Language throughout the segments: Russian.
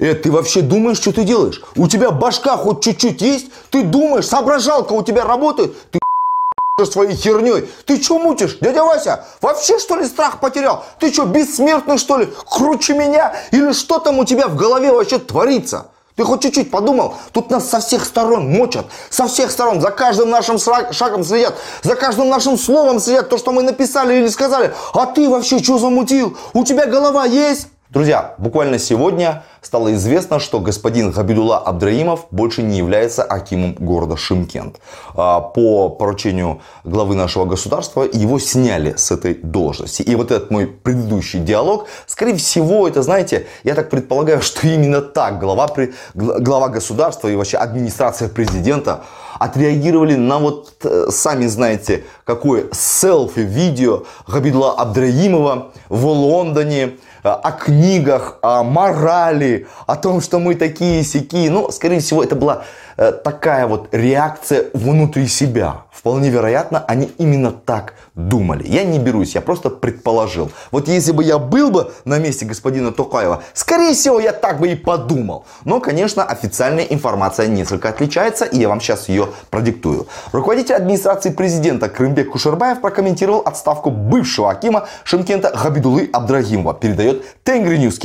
Э, ты вообще думаешь, что ты делаешь? У тебя башка хоть чуть-чуть есть? Ты думаешь, соображалка у тебя работает? Ты своей херней. Ты что мутишь, дядя Вася? Вообще, что ли, страх потерял? Ты что, бессмертный, что ли? Круче меня? Или что там у тебя в голове вообще творится? Ты хоть чуть-чуть подумал? Тут нас со всех сторон мочат, со всех сторон, за каждым нашим шагом следят, за каждым нашим словом следят, то, что мы написали или сказали. А ты вообще что замутил? У тебя голова есть? Друзья, буквально сегодня стало известно, что господин Габидулла Абдраимов больше не является акимом города Шимкент. А, по поручению главы нашего государства его сняли с этой должности. И вот этот мой предыдущий диалог, скорее всего, это, знаете, я так предполагаю, что именно так глава, глава государства и вообще администрация президента отреагировали на вот, э, сами знаете, какое селфи-видео Габидулла Абдраимова в Лондоне, Э, о книгах, о морали, о том, что мы такие сики. Ну, скорее всего, это была э, такая вот реакция внутри себя. Вполне вероятно, они именно так думали. Я не берусь, я просто предположил. Вот если бы я был бы на месте господина Токаева, скорее всего, я так бы и подумал. Но, конечно, официальная информация несколько отличается, и я вам сейчас ее продиктую. Руководитель администрации президента Крымбек Кушербаев прокомментировал отставку бывшего Акима Шимкента Габидулы Абдрагимова. Передает передает Тенгринюс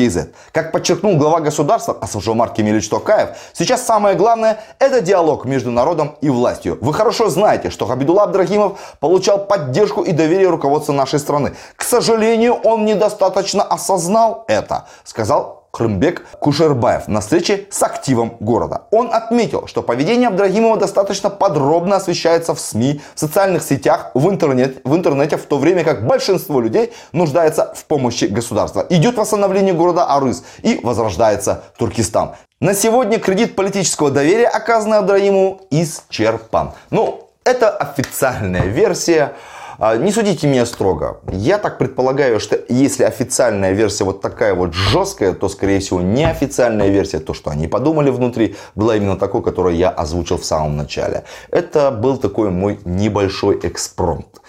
Как подчеркнул глава государства Асанжомар Кемелевич Токаев, сейчас самое главное – это диалог между народом и властью. Вы хорошо знаете, что Хабидулла Абдрахимов получал поддержку и доверие руководства нашей страны. К сожалению, он недостаточно осознал это, сказал Крымбек Кушербаев на встрече с активом города. Он отметил, что поведение Абдрагимова достаточно подробно освещается в СМИ, в социальных сетях, в, интернет, в интернете, в то время как большинство людей нуждается в помощи государства. Идет восстановление города Арыс и возрождается Туркестан. На сегодня кредит политического доверия, оказанный Абдрагимову, исчерпан. Ну, это официальная версия. А, не судите меня строго. Я так предполагаю, что если официальная версия вот такая вот жесткая, то, скорее всего, неофициальная версия, то, что они подумали внутри, была именно такой, которую я озвучил в самом начале. Это был такой мой небольшой экспромт.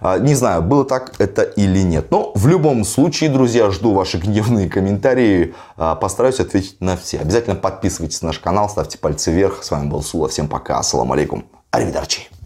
А, не знаю, было так это или нет. Но в любом случае, друзья, жду ваши гневные комментарии. А, постараюсь ответить на все. Обязательно подписывайтесь на наш канал, ставьте пальцы вверх. С вами был Сула. Всем пока. Ассаламу алейкум. Аривидарчи.